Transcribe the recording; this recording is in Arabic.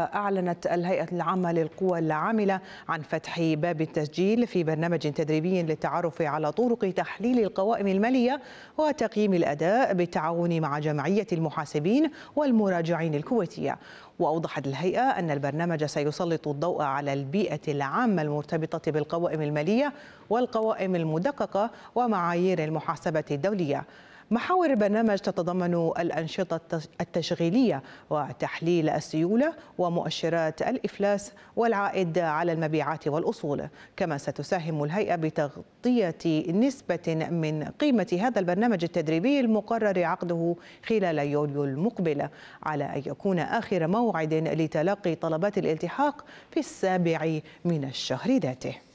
أعلنت الهيئة العامة للقوى العاملة عن فتح باب التسجيل في برنامج تدريبي للتعرف على طرق تحليل القوائم المالية وتقييم الأداء بالتعاون مع جمعية المحاسبين والمراجعين الكويتية وأوضحت الهيئة أن البرنامج سيسلط الضوء على البيئة العامة المرتبطة بالقوائم المالية والقوائم المدققة ومعايير المحاسبة الدولية محاور البرنامج تتضمن الأنشطة التشغيلية وتحليل السيولة ومؤشرات الإفلاس والعائد على المبيعات والأصول كما ستساهم الهيئة بتغطية نسبة من قيمة هذا البرنامج التدريبي المقرر عقده خلال يوليو المقبل على أن يكون آخر موعد لتلقي طلبات الالتحاق في السابع من الشهر ذاته